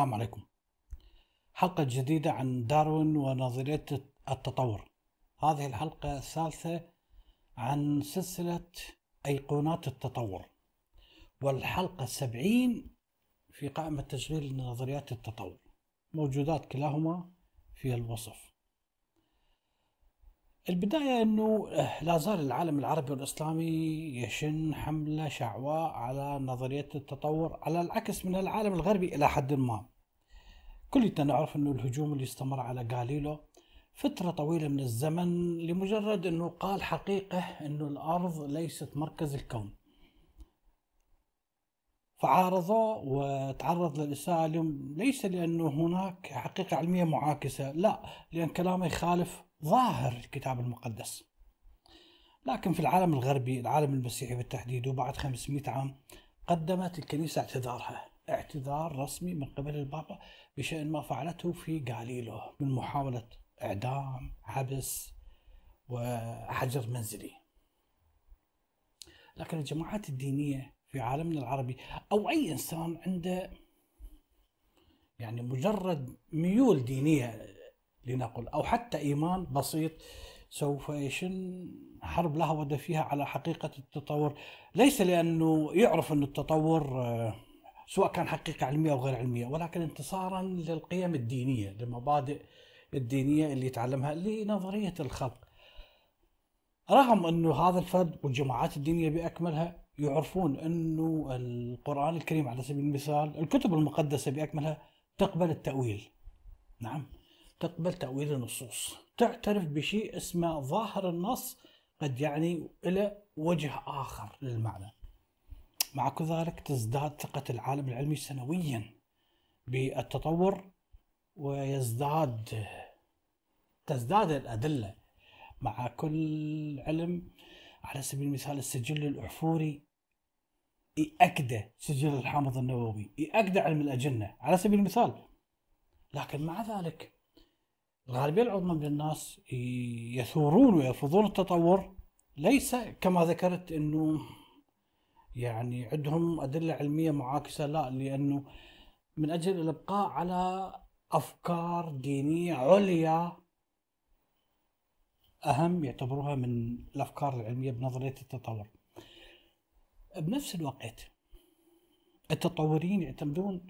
السلام عليكم حلقة جديدة عن داروين ونظرية التطور هذه الحلقة الثالثة عن سلسلة أيقونات التطور والحلقة السبعين في قائمة تشغيل نظريات التطور موجودات كلاهما في الوصف البداية أنه آه، لا زال العالم العربي والإسلامي يشن حملة شعواء على نظرية التطور على العكس من العالم الغربي إلى حد ما كل نعرف أنه الهجوم اللي استمر على غاليلو فترة طويلة من الزمن لمجرد أنه قال حقيقة أنه الأرض ليست مركز الكون فعارضه وتعرض للإساءة اليوم ليس لأنه هناك حقيقة علمية معاكسة لا لأن كلامه يخالف ظاهر الكتاب المقدس لكن في العالم الغربي العالم المسيحي بالتحديد وبعد 500 عام قدمت الكنيسة اعتذارها اعتذار رسمي من قبل البابا بشأن ما فعلته في غاليلو من محاولة إعدام حبس وحجر منزلي لكن الجماعات الدينية في عالمنا العربي أو أي إنسان عنده يعني مجرد ميول دينية لنقل أو حتى إيمان بسيط سوف يشن حرب لا هود فيها على حقيقة التطور ليس لأنه يعرف أن التطور آه، سواء كان حقيقة علمية أو غير علمية ولكن انتصارا للقيم الدينية للمبادئ الدينية اللي يتعلمها لنظرية الخلق رغم أنه هذا الفرد والجماعات الدينية بأكملها يعرفون انه القران الكريم على سبيل المثال الكتب المقدسه باكملها تقبل التاويل. نعم تقبل تاويل النصوص، تعترف بشيء اسمه ظاهر النص قد يعني الى وجه اخر للمعنى. مع كل ذلك تزداد ثقه العالم العلمي سنويا بالتطور ويزداد تزداد الادله مع كل علم على سبيل المثال السجل الأحفوري يأكده سجل الحامض النووي يأكده علم الأجنة على سبيل المثال لكن مع ذلك الغالبية العظمى من الناس يثورون ويرفضون التطور ليس كما ذكرت أنه يعني عندهم أدلة علمية معاكسة لا لأنه من أجل الإبقاء على أفكار دينية عليا أهم يعتبروها من الأفكار العلمية بنظرية التطور بنفس الوقت التطورين يعتمدون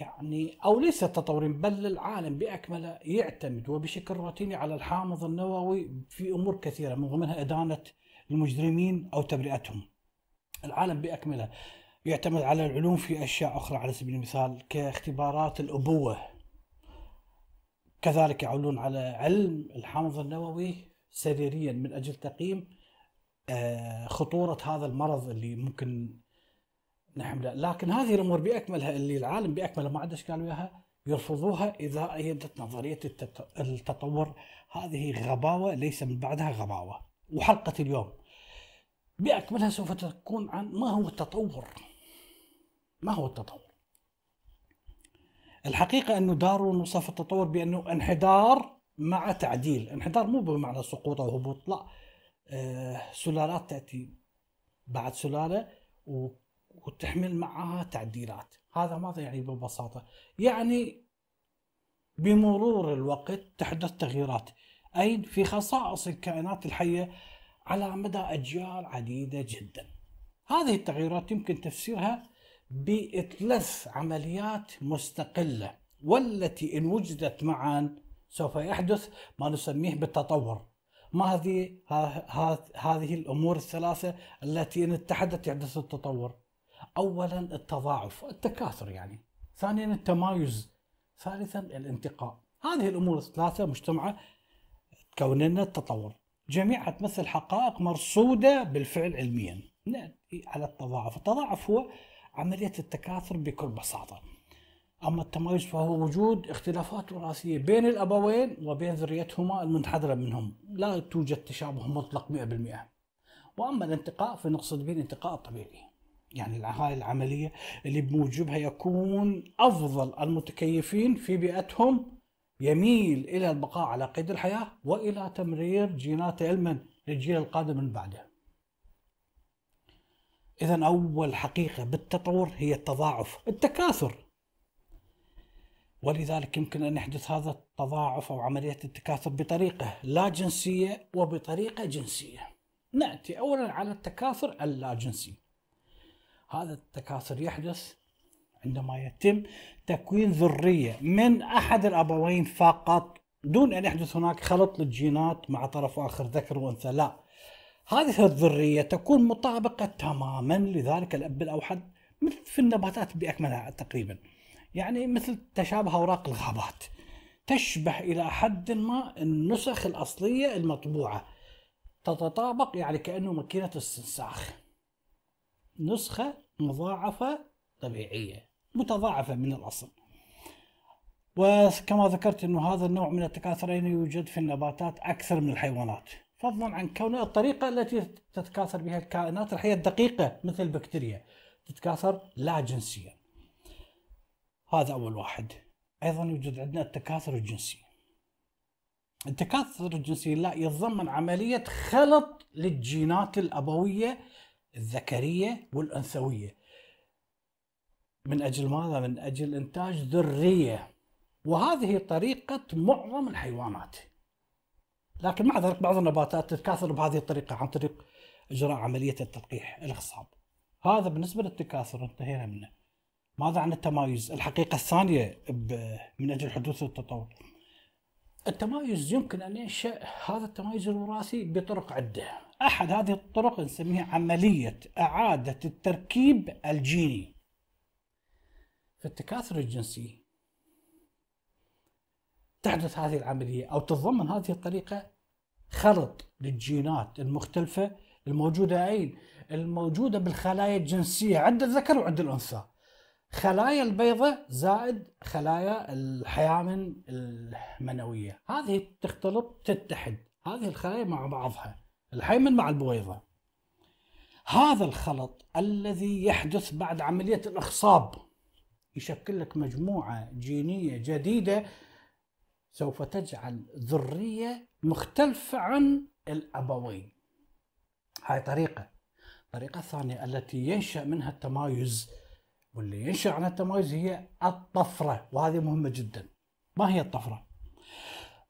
يعني أو ليس التطورين بل العالم بأكمله يعتمد وبشكل روتيني على الحامض النووي في أمور كثيرة من ضمنها إدانة المجرمين أو تبرئتهم العالم بأكمله يعتمد على العلوم في أشياء أخرى على سبيل المثال كاختبارات الأبوة كذلك يعولون على علم الحمض النووي سريريا من اجل تقييم آه، خطوره هذا المرض اللي ممكن نحمله، لكن هذه الامور باكملها اللي العالم باكمله ما عنده اشكال وياها يرفضوها اذا ايدت نظريه التطور هذه غباوه ليس من بعدها غباوه، وحلقه اليوم باكملها سوف تكون عن ما هو التطور؟ ما هو التطور؟ الحقيقة أنه دارون وصف التطور بأنه انحدار مع تعديل انحدار مو بمعنى سقوط أو هبوط لا آه سلالات تأتي بعد سلالة وتحمل معها تعديلات هذا ماذا يعني ببساطة يعني بمرور الوقت تحدث تغييرات أي في خصائص الكائنات الحية على مدى أجيال عديدة جدا هذه التغييرات يمكن تفسيرها بثلاث عمليات مستقلة والتي إن وجدت معا سوف يحدث ما نسميه بالتطور ما هذه هذه الأمور الثلاثة التي إن اتحدت يحدث التطور أولا التضاعف التكاثر يعني ثانيا التمايز ثالثا الانتقاء هذه الأمور الثلاثة مجتمعة تكون لنا التطور جميعها تمثل حقائق مرصودة بالفعل علميا نعم، على التضاعف التضاعف هو عملية التكاثر بكل بساطة أما التمايز فهو وجود اختلافات وراثية بين الأبوين وبين ذريتهما المنحدرة منهم لا توجد تشابه مطلق 100% وأما الانتقاء فنقصد به الانتقاء الطبيعي يعني هاي العملية اللي بموجبها يكون أفضل المتكيفين في بيئتهم يميل إلى البقاء على قيد الحياة وإلى تمرير جينات علما للجيل القادم من بعده إذا أول حقيقة بالتطور هي التضاعف التكاثر ولذلك يمكن أن يحدث هذا التضاعف أو عملية التكاثر بطريقة لا جنسية وبطريقة جنسية نأتي أولا على التكاثر اللا جنسي هذا التكاثر يحدث عندما يتم تكوين ذرية من أحد الأبوين فقط دون أن يحدث هناك خلط للجينات مع طرف آخر ذكر وأنثى لا هذه الذرية تكون مطابقة تماما لذلك الأب الأوحد مثل في النباتات بأكملها تقريبا يعني مثل تشابه أوراق الغابات تشبه إلى حد ما النسخ الأصلية المطبوعة تتطابق يعني كأنه ماكينة استنساخ نسخة مضاعفة طبيعية متضاعفة من الأصل وكما ذكرت أنه هذا النوع من التكاثر يوجد في النباتات أكثر من الحيوانات فضلا عن كون الطريقه التي تتكاثر بها الكائنات الحيه الدقيقه مثل البكتيريا تتكاثر لا جنسيا. هذا اول واحد. ايضا يوجد عندنا التكاثر الجنسي. التكاثر الجنسي لا يتضمن عمليه خلط للجينات الابويه الذكريه والانثويه. من اجل ماذا؟ من اجل انتاج ذريه. وهذه طريقه معظم الحيوانات. لكن مع ذلك بعض النباتات تتكاثر بهذه الطريقه عن طريق اجراء عمليه التلقيح الاخصاب. هذا بالنسبه للتكاثر انتهينا منه. ماذا عن التمايز؟ الحقيقه الثانيه من اجل حدوث التطور. التمايز يمكن ان ينشا هذا التمايز الوراثي بطرق عده. احد هذه الطرق نسميها عمليه اعاده التركيب الجيني. في التكاثر الجنسي تحدث هذه العملية أو تتضمن هذه الطريقة خلط للجينات المختلفة الموجودة أين؟ الموجودة بالخلايا الجنسية عند الذكر وعند الأنثى خلايا البيضة زائد خلايا الحيامن المنوية هذه تختلط تتحد هذه الخلايا مع بعضها الحيمن مع البويضة هذا الخلط الذي يحدث بعد عملية الإخصاب يشكل لك مجموعة جينية جديدة سوف تجعل ذرية مختلفة عن الأبوين هاي طريقة الطريقة الثانية التي ينشأ منها التمايز واللي ينشأ عنها التمايز هي الطفرة وهذه مهمة جدا ما هي الطفرة؟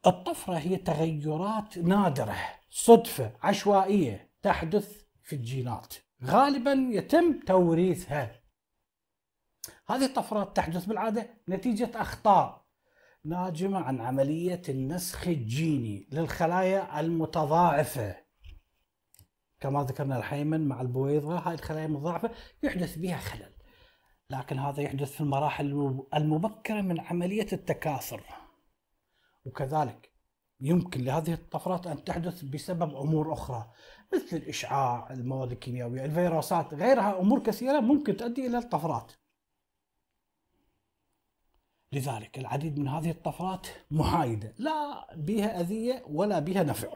الطفرة هي تغيرات نادرة صدفة عشوائية تحدث في الجينات غالبا يتم توريثها هذه الطفرات تحدث بالعادة نتيجة أخطاء ناجمة عن عملية النسخ الجيني للخلايا المتضاعفة كما ذكرنا الحيمن مع البويضة هاي الخلايا المتضاعفة يحدث بها خلل لكن هذا يحدث في المراحل المبكرة من عملية التكاثر وكذلك يمكن لهذه الطفرات أن تحدث بسبب أمور أخرى مثل الإشعاع المواد الكيميائية الفيروسات غيرها أمور كثيرة ممكن تؤدي إلى الطفرات لذلك العديد من هذه الطفرات محايدة لا بها أذية ولا بها نفع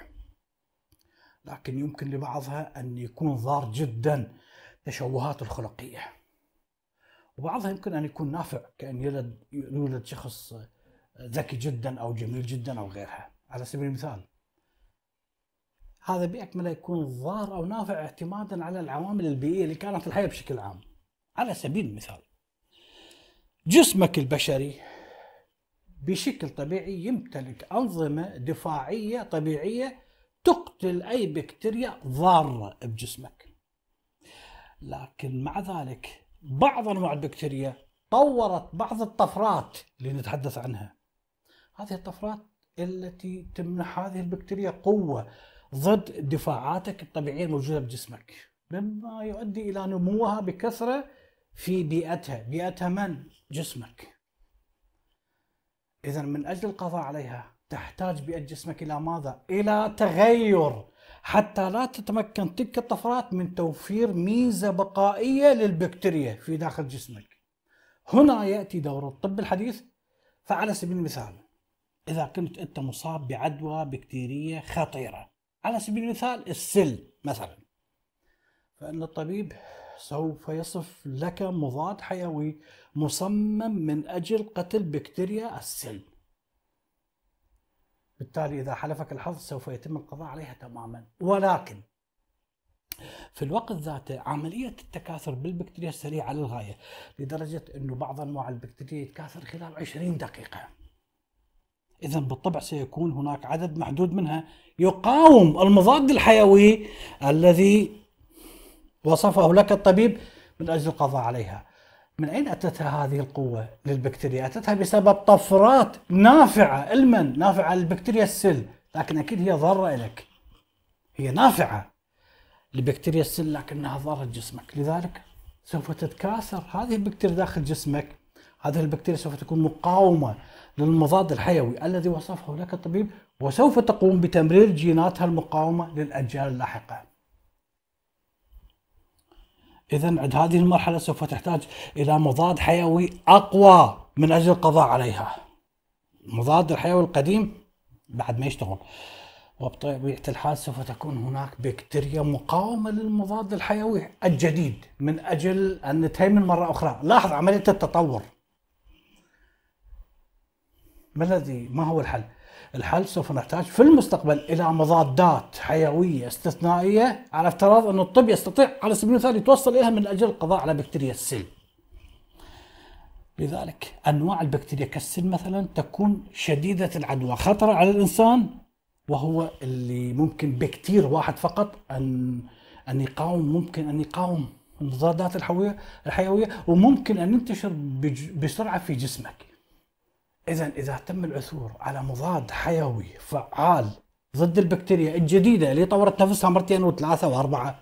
لكن يمكن لبعضها أن يكون ضار جدا تشوهات الخلقية وبعضها يمكن أن يكون نافع كأن يولد, يولد شخص ذكي جدا أو جميل جدا أو غيرها على سبيل المثال هذا بأكمله يكون ضار أو نافع اعتمادا على العوامل البيئية اللي كانت الحياة بشكل عام على سبيل المثال جسمك البشري بشكل طبيعي يمتلك أنظمة دفاعية طبيعية تقتل أي بكتيريا ضارة بجسمك لكن مع ذلك بعض أنواع البكتيريا طورت بعض الطفرات اللي نتحدث عنها هذه الطفرات التي تمنح هذه البكتيريا قوة ضد دفاعاتك الطبيعية الموجودة بجسمك مما يؤدي إلى نموها بكثرة في بيئتها بيئتها من؟ جسمك إذا من أجل القضاء عليها تحتاج بيئه جسمك إلى ماذا؟ إلى تغير حتى لا تتمكن تلك الطفرات من توفير ميزة بقائية للبكتيريا في داخل جسمك هنا يأتي دور الطب الحديث فعلى سبيل المثال إذا كنت أنت مصاب بعدوى بكتيرية خطيرة على سبيل المثال السل مثلا فإن الطبيب سوف يصف لك مضاد حيوي مصمم من أجل قتل بكتيريا السن بالتالي إذا حلفك الحظ سوف يتم القضاء عليها تماما ولكن في الوقت ذاته عملية التكاثر بالبكتيريا سريعة للغاية لدرجة أنه بعض أنواع البكتيريا يتكاثر خلال 20 دقيقة إذا بالطبع سيكون هناك عدد محدود منها يقاوم المضاد الحيوي الذي وصفه لك الطبيب من أجل القضاء عليها من أين أتتها هذه القوة للبكتيريا؟ أتتها بسبب طفرات نافعة المن نافعة للبكتيريا السل لكن أكيد هي ضارة لك هي نافعة لبكتيريا السل لكنها ضارة جسمك لذلك سوف تتكاثر هذه البكتيريا داخل جسمك هذه البكتيريا سوف تكون مقاومة للمضاد الحيوي الذي وصفه لك الطبيب وسوف تقوم بتمرير جيناتها المقاومة للأجيال اللاحقة إذا عند هذه المرحلة سوف تحتاج إلى مضاد حيوي أقوى من أجل القضاء عليها المضاد الحيوي القديم بعد ما يشتغل وبطبيعة الحال سوف تكون هناك بكتيريا مقاومة للمضاد الحيوي الجديد من أجل أن نتهيمن مرة أخرى لاحظ عملية التطور ما الذي ما هو الحل؟ الحل سوف نحتاج في المستقبل الى مضادات حيويه استثنائيه على افتراض أن الطب يستطيع على سبيل المثال يتوصل اليها من اجل القضاء على بكتيريا السل. لذلك انواع البكتيريا كالسل مثلا تكون شديده العدوى خطره على الانسان وهو اللي ممكن بكتير واحد فقط ان ان يقاوم ممكن ان يقاوم المضادات الحيويه الحيويه وممكن ان ينتشر بسرعه في جسمك. إذا إذا تم العثور على مضاد حيوي فعال ضد البكتيريا الجديدة اللي طورت نفسها مرتين وثلاثة وأربعة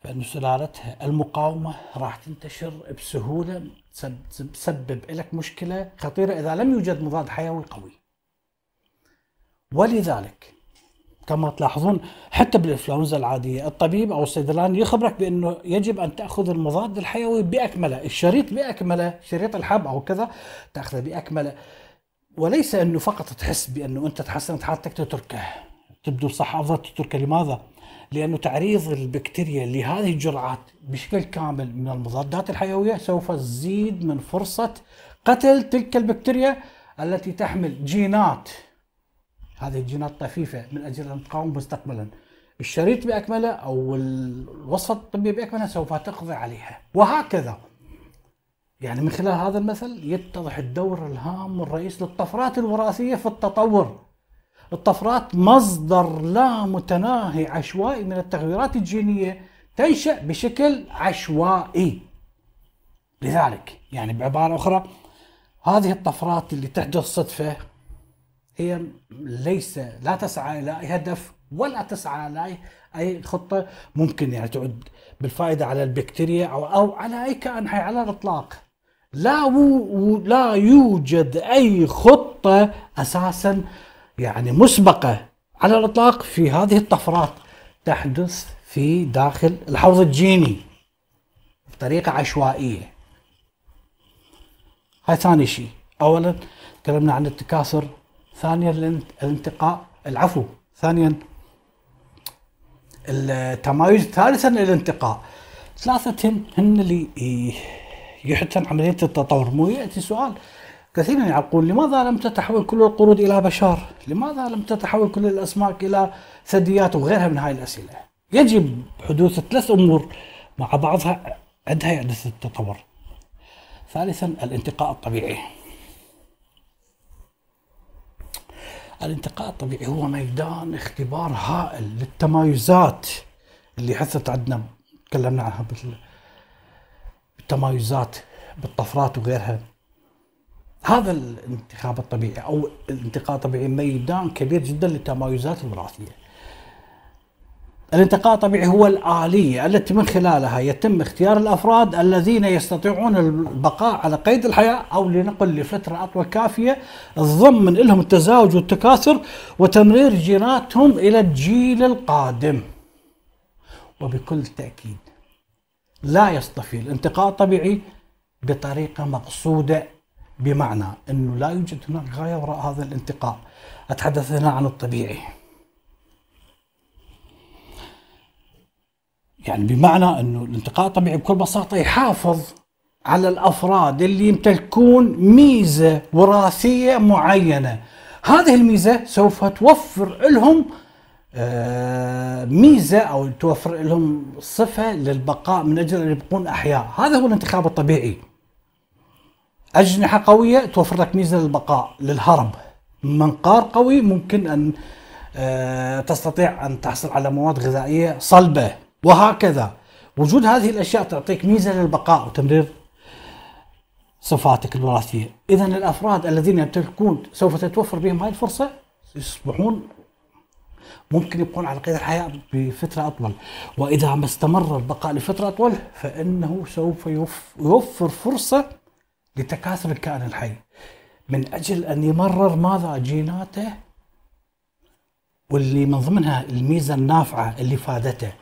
فإن سلالتها المقاومة راح تنتشر بسهولة تسبب لك مشكلة خطيرة إذا لم يوجد مضاد حيوي قوي ولذلك كما تلاحظون حتى بالانفلونزا العاديه الطبيب او الصيدلاني يخبرك بانه يجب ان تاخذ المضاد الحيوي باكمله الشريط باكمله شريط الحب او كذا تاخذه باكمله وليس انه فقط تحس بانه انت تحسنت حالتك تتركه تبدو صح افضل تتركه لماذا لانه تعريض البكتيريا لهذه الجرعات بشكل كامل من المضادات الحيويه سوف تزيد من فرصه قتل تلك البكتيريا التي تحمل جينات هذه الجينات طفيفة من أجل أن تقاوم مستقبلا الشريط بأكمله أو الوصفة الطبية بأكملها سوف تقضي عليها وهكذا يعني من خلال هذا المثل يتضح الدور الهام والرئيس للطفرات الوراثية في التطور الطفرات مصدر لا متناهي عشوائي من التغيرات الجينية تنشأ بشكل عشوائي لذلك يعني بعبارة أخرى هذه الطفرات اللي تحدث صدفة هي ليس لا تسعى الى اي هدف ولا تسعى الى اي خطه ممكن يعني تعود بالفائده على البكتيريا او او على اي كائن حي على الاطلاق. لا لا يوجد اي خطه اساسا يعني مسبقه على الاطلاق في هذه الطفرات تحدث في داخل الحوض الجيني بطريقه عشوائيه. هاي ثاني شيء، اولا تكلمنا عن التكاثر ثانيا الانتقاء العفو ثانيا التمايز ثالثا الانتقاء ثلاثة هن اللي يحتم عملية التطور مو يأتي سؤال كثيرا يعقول لماذا لم تتحول كل القرود إلى بشر لماذا لم تتحول كل الأسماك إلى ثدييات وغيرها من هاي الأسئلة يجب حدوث ثلاث أمور مع بعضها عندها يحدث التطور ثالثا الانتقاء الطبيعي الانتقاء الطبيعي هو ميدان اختبار هائل للتمايزات اللي حثت عندنا تكلمنا عنها بالتمايزات بالطفرات وغيرها هذا الانتخاب الطبيعي او الانتقاء الطبيعي ميدان كبير جدا للتمايزات الوراثيه الانتقاء الطبيعي هو الآلية التي من خلالها يتم اختيار الأفراد الذين يستطيعون البقاء على قيد الحياة أو لنقل لفترة أطول كافية ضمن لهم التزاوج والتكاثر وتمرير جيناتهم إلى الجيل القادم وبكل تأكيد لا يصطفي الانتقاء الطبيعي بطريقة مقصودة بمعنى أنه لا يوجد هناك غاية وراء هذا الانتقاء أتحدث هنا عن الطبيعي يعني بمعنى انه الانتقاء الطبيعي بكل بساطه يحافظ على الافراد اللي يمتلكون ميزه وراثيه معينه هذه الميزه سوف توفر لهم آه، ميزه او توفر لهم صفه للبقاء من اجل ان يبقون احياء، هذا هو الانتخاب الطبيعي. اجنحه قويه توفر لك ميزه للبقاء للهرب. منقار قوي ممكن ان آه، تستطيع ان تحصل على مواد غذائيه صلبه وهكذا وجود هذه الاشياء تعطيك ميزه للبقاء وتمرير صفاتك الوراثيه، اذا الافراد الذين يمتلكون سوف تتوفر بهم هذه الفرصه يصبحون ممكن يبقون على قيد الحياه بفتره اطول، واذا ما استمر البقاء لفتره اطول فانه سوف يوفر فرصه لتكاثر الكائن الحي من اجل ان يمرر ماذا جيناته واللي من ضمنها الميزه النافعه اللي فادته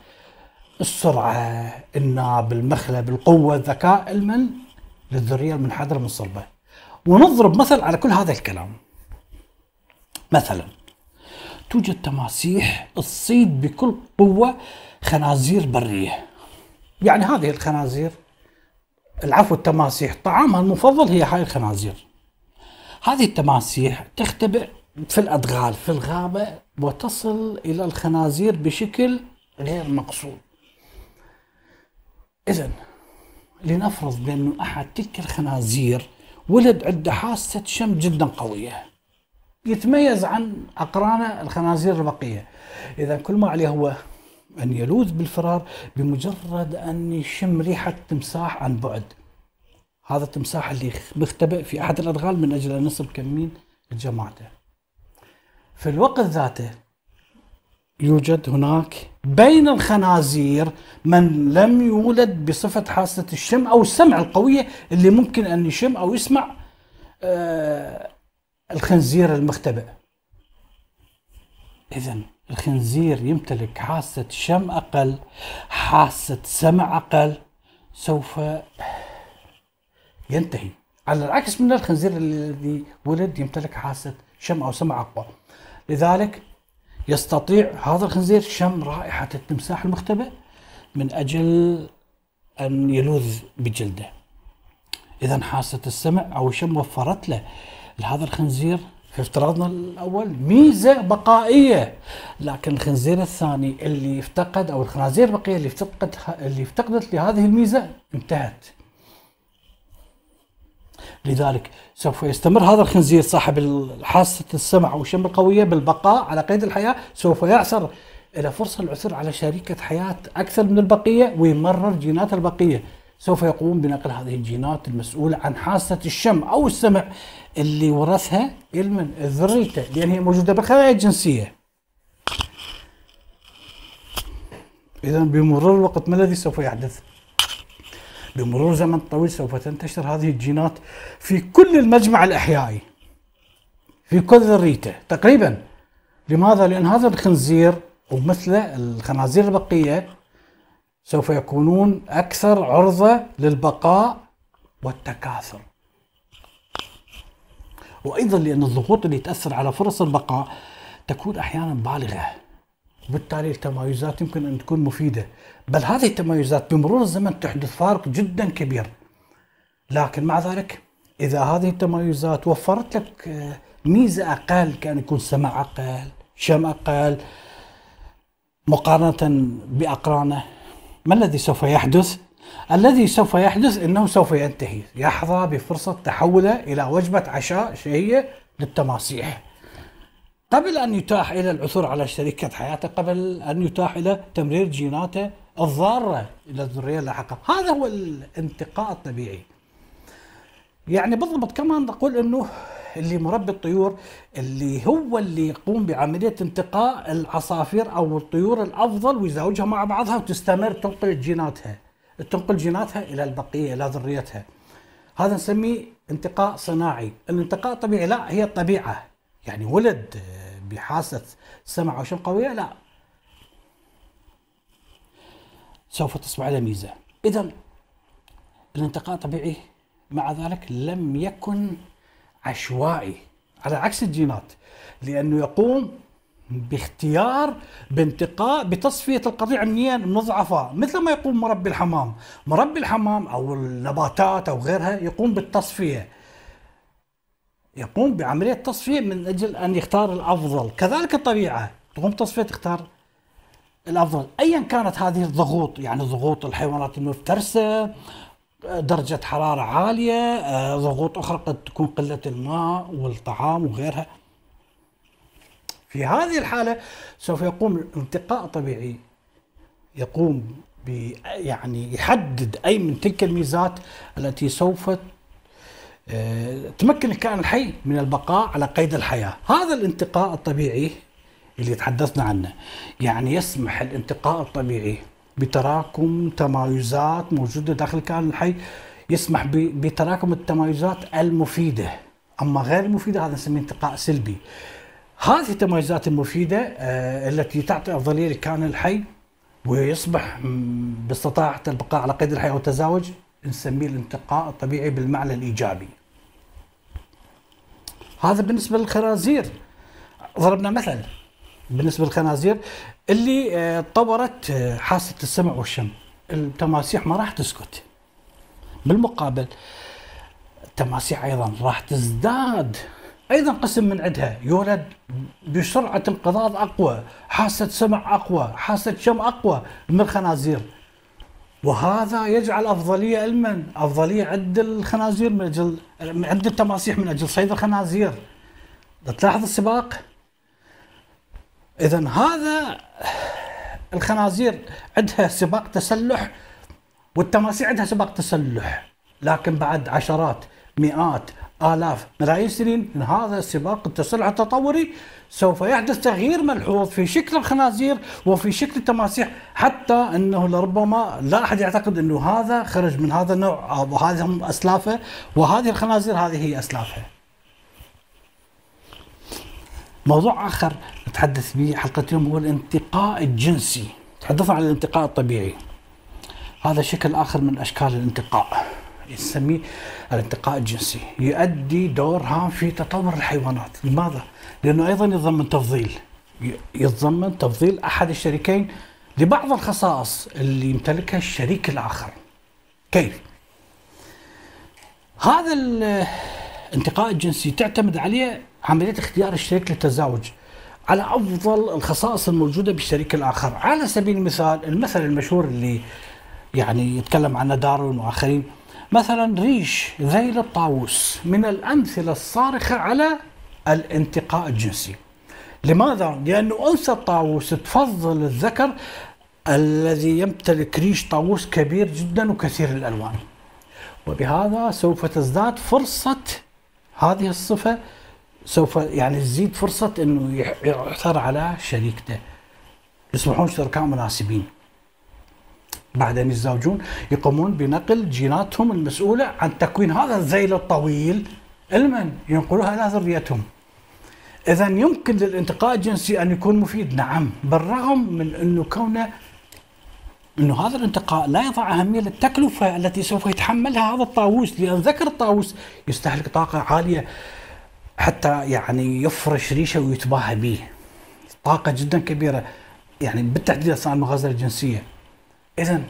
السرعه الناب المخلب القوه الذكاء المن للذريه المنحدره من صلبه ونضرب مثل على كل هذا الكلام مثلا توجد تماسيح تصيد بكل قوه خنازير بريه يعني هذه الخنازير العفو التماسيح طعامها المفضل هي هاي الخنازير هذه التماسيح تختبئ في الادغال في الغابه وتصل الى الخنازير بشكل غير مقصود إذا لنفرض بانه أحد تلك الخنازير ولد عنده حاسة شم جدا قوية يتميز عن أقرانه الخنازير البقية إذا كل ما عليه هو أن يلوذ بالفرار بمجرد أن يشم ريحة تمساح عن بعد هذا التمساح اللي مختبئ في أحد الأدغال من أجل أن يصل كمين جماعته في الوقت ذاته يوجد هناك بين الخنازير من لم يولد بصفة حاسة الشم أو السمع القوية اللي ممكن أن يشم أو يسمع آه، الخنزير المختبئ إذا الخنزير يمتلك حاسة شم أقل حاسة سمع أقل سوف ينتهي على العكس من الخنزير الذي ولد يمتلك حاسة شم أو سمع أقوى لذلك يستطيع هذا الخنزير شم رائحة التمساح المختبئ من أجل أن يلوذ بجلده إذا حاسة السمع أو الشم وفرت له لهذا الخنزير في افتراضنا الأول ميزة بقائية لكن الخنزير الثاني اللي افتقد أو الخنازير البقية اللي افتقدت اللي افتقدت لهذه الميزة انتهت لذلك سوف يستمر هذا الخنزير صاحب حاسة السمع والشم القوية بالبقاء على قيد الحياة سوف يعثر إلى فرصة العثور على شريكة حياة أكثر من البقية ويمرر جينات البقية سوف يقوم بنقل هذه الجينات المسؤولة عن حاسة الشم أو السمع اللي ورثها المن ذريته لأن هي موجودة بالخلايا الجنسية إذا بمرور الوقت ما الذي سوف يحدث؟ بمرور زمن طويل سوف تنتشر هذه الجينات في كل المجمع الأحيائي في كل ذريته تقريبا لماذا؟ لأن هذا الخنزير ومثله الخنازير البقية سوف يكونون أكثر عرضة للبقاء والتكاثر وأيضا لأن الضغوط اللي تأثر على فرص البقاء تكون أحيانا بالغة وبالتالي التمايزات يمكن ان تكون مفيده بل هذه التمايزات بمرور الزمن تحدث فارق جدا كبير لكن مع ذلك اذا هذه التمايزات وفرت لك آه، ميزه اقل كان يكون سمع اقل شم اقل مقارنه باقرانه ما الذي سوف يحدث الذي سوف يحدث انه سوف ينتهي يحظى بفرصه تحوله الى وجبه عشاء شهيه للتماسيح قبل أن يتاح إلى العثور على شريكة حياته قبل أن يتاح إلى تمرير جيناته الضارة إلى الذرية اللاحقة هذا هو الانتقاء الطبيعي يعني بالضبط كما نقول أنه اللي مربي الطيور اللي هو اللي يقوم بعملية انتقاء العصافير أو الطيور الأفضل ويزوجها مع بعضها وتستمر تنقل جيناتها تنقل جيناتها إلى البقية إلى ذريتها هذا نسميه انتقاء صناعي الانتقاء الطبيعي لا هي الطبيعة يعني ولد بحاسة سمع وشم قوية لا سوف تصبح على ميزة إذا الانتقاء طبيعي مع ذلك لم يكن عشوائي على عكس الجينات لأنه يقوم باختيار بانتقاء بتصفية القطيع منين من الضعفاء مثل ما يقوم مربي الحمام مربي الحمام أو النباتات أو غيرها يقوم بالتصفية يقوم بعملية تصفية من أجل أن يختار الأفضل كذلك الطبيعة تقوم تصفية تختار الأفضل أيا كانت هذه الضغوط يعني ضغوط الحيوانات المفترسة درجة حرارة عالية آه، ضغوط أخرى قد تكون قلة الماء والطعام وغيرها في هذه الحالة سوف يقوم الانتقاء طبيعي يقوم يعني يحدد أي من تلك الميزات التي سوف آه، تمكن الكائن الحي من البقاء على قيد الحياة هذا الانتقاء الطبيعي اللي تحدثنا عنه يعني يسمح الانتقاء الطبيعي بتراكم تمايزات موجودة داخل الكائن الحي يسمح بتراكم التمايزات المفيدة أما غير المفيدة هذا نسميه انتقاء سلبي هذه التمايزات المفيدة آه، التي تعطي أفضلية للكائن الحي ويصبح باستطاعة البقاء على قيد الحياة والتزاوج نسميه الانتقاء الطبيعي بالمعنى الإيجابي هذا بالنسبه للخنازير ضربنا مثل بالنسبه للخنازير اللي آه، طورت آه، حاسه السمع والشم التماسيح ما راح تسكت بالمقابل التماسيح ايضا راح تزداد ايضا قسم من عندها يولد بسرعه انقضاض اقوى حاسه سمع اقوى حاسه شم اقوى من الخنازير وهذا يجعل افضليه لمن؟ افضليه عند الخنازير من اجل عند التماسيح من اجل صيد الخنازير. تلاحظ السباق؟ اذا هذا الخنازير عندها سباق تسلح والتماسيح عندها سباق تسلح لكن بعد عشرات مئات آلاف ملايين السنين من هذا السباق التسلح التطوري سوف يحدث تغيير ملحوظ في شكل الخنازير وفي شكل التماسيح حتى أنه لربما لا أحد يعتقد أنه هذا خرج من هذا النوع وهذه هذه أسلافه وهذه الخنازير هذه هي أسلافها موضوع آخر نتحدث به حلقة اليوم هو الانتقاء الجنسي تحدثنا عن الانتقاء الطبيعي هذا شكل آخر من أشكال الانتقاء نسميه الانتقاء الجنسي يؤدي دور هام في تطور الحيوانات لماذا؟ لأنه أيضا يتضمن تفضيل يتضمن تفضيل أحد الشريكين لبعض الخصائص اللي يمتلكها الشريك الآخر كيف؟ هذا الانتقاء الجنسي تعتمد عليه عملية اختيار الشريك للتزاوج على افضل الخصائص الموجوده بالشريك الاخر، على سبيل المثال المثل المشهور اللي يعني يتكلم عنه دارون واخرين مثلا ريش ذيل الطاووس من الأمثلة الصارخة على الانتقاء الجنسي لماذا؟ لأن أنثى الطاووس تفضل الذكر الذي يمتلك ريش طاووس كبير جدا وكثير الألوان وبهذا سوف تزداد فرصة هذه الصفة سوف يعني تزيد فرصة أنه يعثر على شريكته يصبحون شركاء مناسبين بعد أن يتزوجون يقومون بنقل جيناتهم المسؤولة عن تكوين هذا الذيل الطويل لمن؟ ينقلوها إلى ذريتهم إذا يمكن للانتقاء الجنسي أن يكون مفيد نعم بالرغم من أنه كونه أنه هذا الانتقاء لا يضع أهمية للتكلفة التي سوف يتحملها هذا الطاووس لأن ذكر الطاووس يستهلك طاقة عالية حتى يعني يفرش ريشه ويتباهى به طاقة جدا كبيرة يعني بالتحديد أثناء المغازلة الجنسية إذا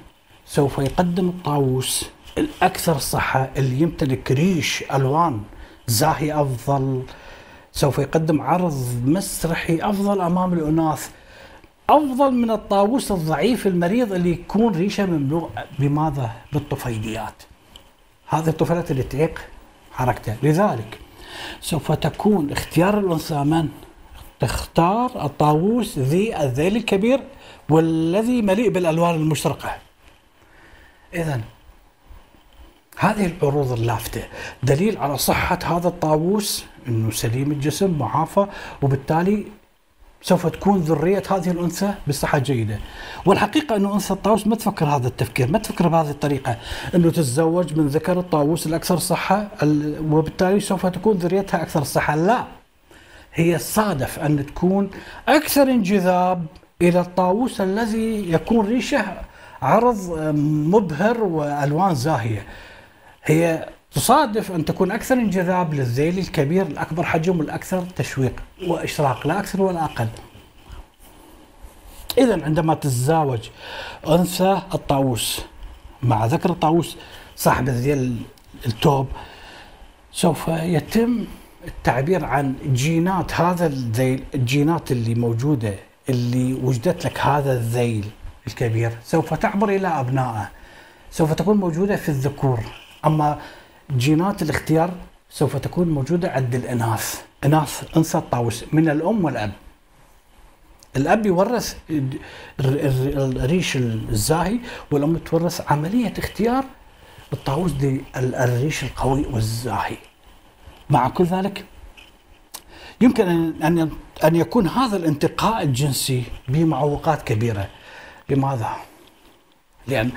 سوف يقدم الطاووس الأكثر صحة اللي يمتلك ريش ألوان زاهي أفضل سوف يقدم عرض مسرحي أفضل أمام الأناث أفضل من الطاووس الضعيف المريض اللي يكون ريشه مملوء بماذا؟ بالطفيليات هذه الطفيلات اللي تعيق حركته لذلك سوف تكون اختيار الأنثى من؟ تختار الطاووس ذي الذيل الكبير والذي مليء بالألوان المشرقة إذا هذه العروض اللافتة دليل على صحة هذا الطاووس أنه سليم الجسم معافى وبالتالي سوف تكون ذرية هذه الأنثى بصحة جيدة والحقيقة أنه أنثى الطاووس ما تفكر هذا التفكير ما تفكر بهذه الطريقة أنه تتزوج من ذكر الطاووس الأكثر صحة وبالتالي سوف تكون ذريتها أكثر صحة لا هي صادف أن تكون أكثر انجذاب إلى الطاووس الذي يكون ريشه عرض آه، مبهر وألوان زاهية هي تصادف أن تكون أكثر انجذاب للذيل الكبير الأكبر حجم والأكثر تشويق وإشراق لا أكثر ولا أقل إذا عندما تتزاوج أنثى الطاووس مع ذكر الطاووس صاحب الذيل التوب سوف يتم التعبير عن جينات هذا الذيل الجينات اللي موجودة اللي وجدت لك هذا الذيل الكبير سوف تعبر إلى أبنائه سوف تكون موجودة في الذكور أما جينات الاختيار سوف تكون موجودة عند الإناث إناث إنثى الطاووس من الأم والأب الأب يورث الريش الزاهي والأم تورث عملية اختيار الطاووس للريش القوي والزاهي مع كل ذلك يمكن ان ان يكون هذا الانتقاء الجنسي بمعوقات كبيره لماذا؟ لان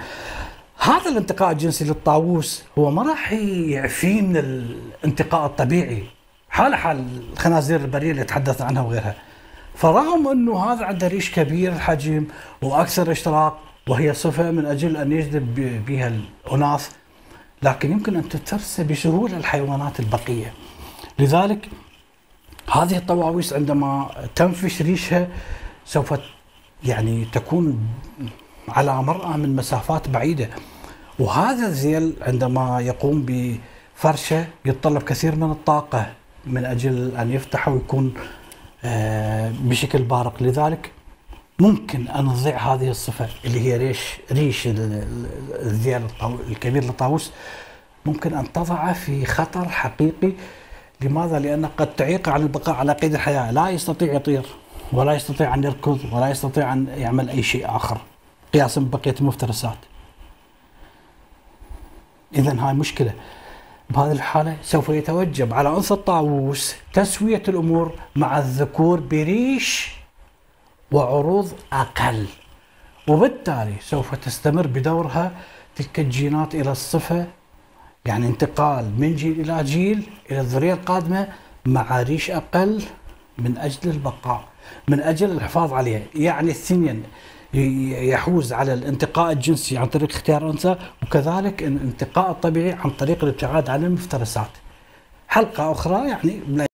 هذا الانتقاء الجنسي للطاووس هو ما راح يعفيه من الانتقاء الطبيعي حال حال الخنازير البريه اللي تحدثنا عنها وغيرها فرغم انه هذا عنده ريش كبير الحجم واكثر اشتراك وهي صفه من اجل ان يجذب بها الاناث لكن يمكن ان تترسى بسهوله الحيوانات البقيه لذلك هذه الطواويس عندما تنفش ريشها سوف يعني تكون على مرأى من مسافات بعيدة وهذا الزيل عندما يقوم بفرشه يتطلب كثير من الطاقة من أجل أن يفتح ويكون آه، بشكل بارق لذلك ممكن أن نضيع هذه الصفة اللي هي ريش ريش الذيل الكبير للطاووس ممكن أن تضع في خطر حقيقي لماذا؟ لأن قد تعيق عن البقاء على قيد الحياة لا يستطيع يطير ولا يستطيع أن يركض ولا يستطيع أن يعمل أي شيء آخر قياسا ببقية المفترسات إذا هاي مشكلة بهذه الحالة سوف يتوجب على أنثى الطاووس تسوية الأمور مع الذكور بريش وعروض أقل وبالتالي سوف تستمر بدورها تلك الجينات إلى الصفة يعني انتقال من جيل إلى جيل إلى الذرية القادمة معاريش أقل من أجل البقاء من أجل الحفاظ عليها يعني الثنين يحوز على الانتقاء الجنسي عن طريق اختيار أنثى وكذلك الانتقاء الطبيعي عن طريق الابتعاد عن المفترسات حلقة أخرى يعني